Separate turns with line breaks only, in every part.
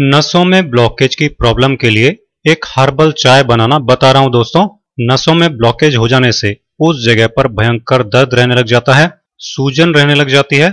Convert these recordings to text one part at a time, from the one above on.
नसों में ब्लॉकेज की प्रॉब्लम के लिए एक हर्बल चाय बनाना बता रहा हूं दोस्तों नसों में ब्लॉकेज हो जाने से उस जगह पर भयंकर दर्द रहने लग जाता है सूजन रहने लग जाती है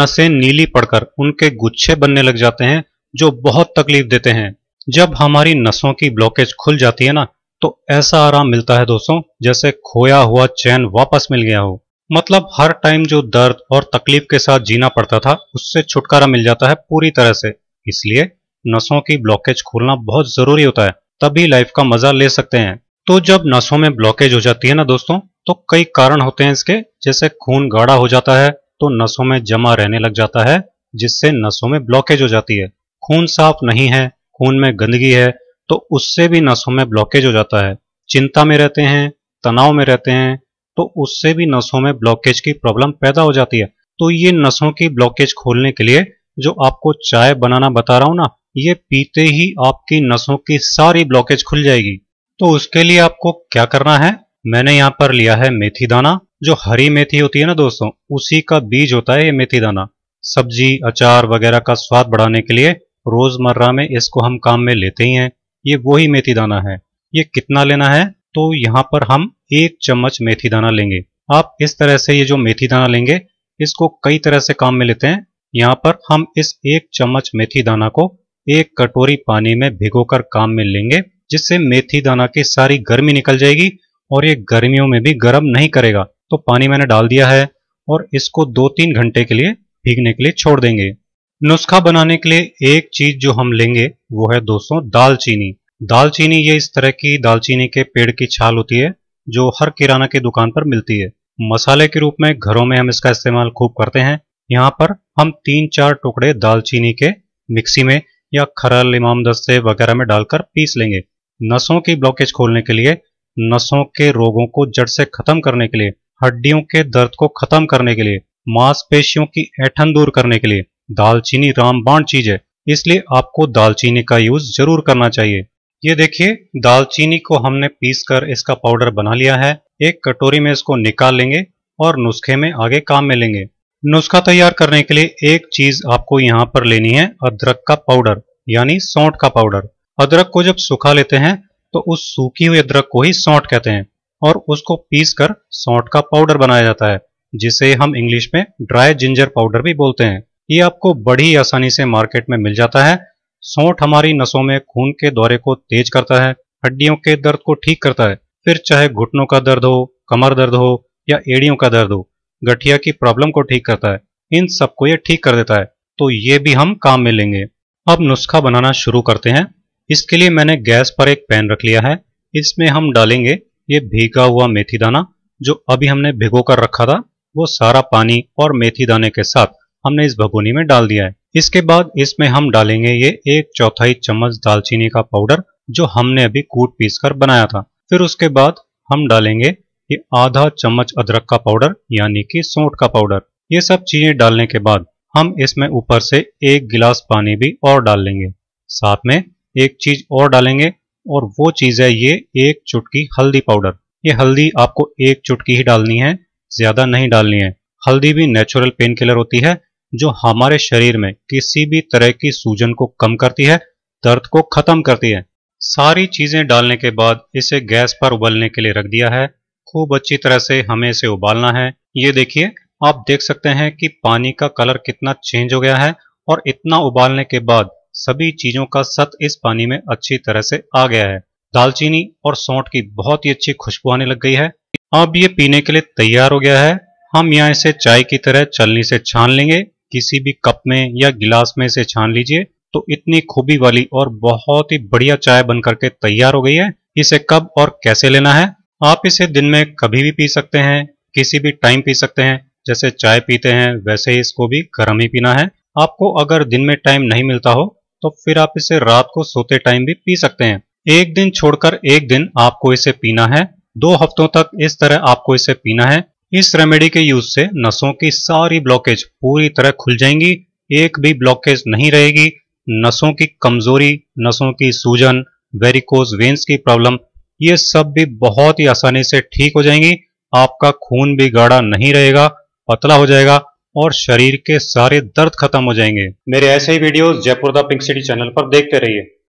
नसें नीली पड़कर उनके गुच्छे बनने लग जाते हैं जो बहुत तकलीफ देते हैं जब हमारी नसों की ब्लॉकेज खुल जाती है ना तो ऐसा आराम मिलता है दोस्तों जैसे खोया हुआ चैन वापस मिल गया हो मतलब हर टाइम जो दर्द और तकलीफ के साथ जीना पड़ता था उससे छुटकारा मिल जाता है पूरी तरह से इसलिए नसों की ब्लॉकेज खोलना बहुत ज़रूरी होता है तभी लाइफ का मज़ा ले सकते हैं तो जब नसों में ब्लॉकेज हो जाती है ना दोस्तों तो कई कारण होते हैं इसके जैसे खून गाढ़ा हो जाता है तो नसों में जमा रहने लग जाता है जिससे नसों में ब्लॉकेज हो जाती है खून साफ नहीं है खून में गंदगी है तो उससे भी नसों में ब्लॉकेज हो जाता है चिंता में रहते हैं तनाव में रहते हैं तो उससे भी नसों में ब्लॉकेज की प्रॉब्लम पैदा हो जाती है तो ये नसों की ब्लॉकेज खोलने के लिए जो आपको चाय बनाना बता रहा हूँ ना ये पीते ही आपकी नसों की सारी ब्लॉकेज खुल जाएगी तो उसके लिए आपको क्या करना है मैंने यहाँ पर लिया है मेथी दाना जो हरी मेथी होती है ना दोस्तों उसी का बीज होता है ये मेथी दाना सब्जी अचार वगैरह का स्वाद बढ़ाने के लिए रोजमर्रा में इसको हम काम में लेते ही हैं ये वही मेथी दाना है ये कितना लेना है तो यहाँ पर हम एक चम्मच मेथी दाना लेंगे आप इस तरह से ये जो मेथी दाना लेंगे इसको कई तरह से काम में लेते हैं यहाँ पर हम इस एक चम्मच मेथी दाना को एक कटोरी पानी में भिगोकर काम में लेंगे जिससे मेथी दाना की सारी गर्मी निकल जाएगी और ये गर्मियों में भी गर्म नहीं करेगा तो पानी मैंने डाल दिया है और इसको दो तीन घंटे के लिए भीगने के लिए छोड़ देंगे नुस्खा बनाने के लिए एक चीज जो हम लेंगे वो है दोस्तों दालचीनी दालचीनी ये इस तरह की दालचीनी के पेड़ की छाल होती है जो हर किराना की दुकान पर मिलती है मसाले के रूप में घरों में हम इसका इस्तेमाल खूब करते हैं यहाँ पर हम तीन चार टुकड़े दालचीनी के मिक्सी में या खरल इमाम दस्ते वगैरह में डालकर पीस लेंगे नसों की ब्लॉकेज खोलने के लिए नसों के रोगों को जड़ से खत्म करने के लिए हड्डियों के दर्द को खत्म करने के लिए मांसपेशियों की ऐठन दूर करने के लिए दालचीनी रामबाण चीज है इसलिए आपको दालचीनी का यूज जरूर करना चाहिए ये देखिए दालचीनी को हमने पीस कर इसका पाउडर बना लिया है एक कटोरी में इसको निकाल लेंगे और नुस्खे में आगे काम में लेंगे नुस्खा तैयार करने के लिए एक चीज आपको यहाँ पर लेनी है अदरक का पाउडर यानी सौंठ का पाउडर अदरक को जब सूखा लेते हैं तो उस सूखी हुई अदरक को ही सौंठ कहते हैं और उसको पीस कर सौंठ का पाउडर बनाया जाता है जिसे हम इंग्लिश में ड्राई जिंजर पाउडर भी बोलते हैं ये आपको बड़ी आसानी से मार्केट में मिल जाता है सौंठ हमारी नसों में खून के दौरे को तेज करता है हड्डियों के दर्द को ठीक करता है फिर चाहे घुटनों का दर्द हो कमर दर्द हो या एड़ियों का दर्द हो गठिया की प्रॉब्लम को ठीक करता है इन सबको ये ठीक कर देता है तो ये भी हम काम में लेंगे अब नुस्खा बनाना शुरू करते हैं इसके लिए मैंने गैस पर एक पैन रख लिया है इसमें हम डालेंगे ये भीगा हुआ मेथी दाना जो अभी हमने भिगो कर रखा था वो सारा पानी और मेथी दाने के साथ हमने इस भगोनी में डाल दिया है इसके बाद इसमें हम डालेंगे ये एक चौथाई चम्मच दालचीनी का पाउडर जो हमने अभी कूट पीस कर बनाया था फिर उसके बाद हम डालेंगे ये आधा चम्मच अदरक का पाउडर यानी कि सौंठ का पाउडर ये सब चीज़ें डालने के बाद हम इसमें ऊपर से एक गिलास पानी भी और डाल लेंगे साथ में एक चीज़ और डालेंगे और वो चीज़ है ये एक चुटकी हल्दी पाउडर ये हल्दी आपको एक चुटकी ही डालनी है ज़्यादा नहीं डालनी है हल्दी भी नेचुरल पेन किलर होती है जो हमारे शरीर में किसी भी तरह की सूजन को कम करती है दर्द को ख़त्म करती है सारी चीज़ें डालने के बाद इसे गैस पर उबलने के लिए रख दिया है खूब अच्छी तरह से हमें इसे उबालना है ये देखिए आप देख सकते हैं कि पानी का कलर कितना चेंज हो गया है और इतना उबालने के बाद सभी चीज़ों का सत इस पानी में अच्छी तरह से आ गया है दालचीनी और सौठ की बहुत ही अच्छी खुशबू आने लग गई है अब ये पीने के लिए तैयार हो गया है हम यहाँ इसे चाय की तरह चलनी से छान लेंगे किसी भी कप में या गिलास में इसे छान लीजिए तो इतनी खूबी वाली और बहुत ही बढ़िया चाय बन करके तैयार हो गई है इसे कब और कैसे लेना है आप इसे दिन में कभी भी पी सकते हैं किसी भी टाइम पी सकते हैं जैसे चाय पीते हैं वैसे ही इसको भी गर्म ही पीना है आपको अगर दिन में टाइम नहीं मिलता हो तो फिर आप इसे रात को सोते टाइम भी पी सकते हैं एक दिन छोड़कर एक दिन आपको इसे पीना है दो हफ्तों तक इस तरह आपको इसे पीना है इस रेमेडी के यूज से नसों की सारी ब्लॉकेज पूरी तरह खुल जाएंगी एक भी ब्लॉकेज नहीं रहेगी नसों की कमजोरी नसों की सूजन वेरिकोज वेन्स की प्रॉब्लम ये सब भी बहुत ही आसानी से ठीक हो जाएंगी आपका खून भी गाढ़ा नहीं रहेगा पतला हो जाएगा और शरीर के सारे दर्द खत्म हो जाएंगे मेरे ऐसे ही videos Jaipur the pink city channel पर देखते रहिए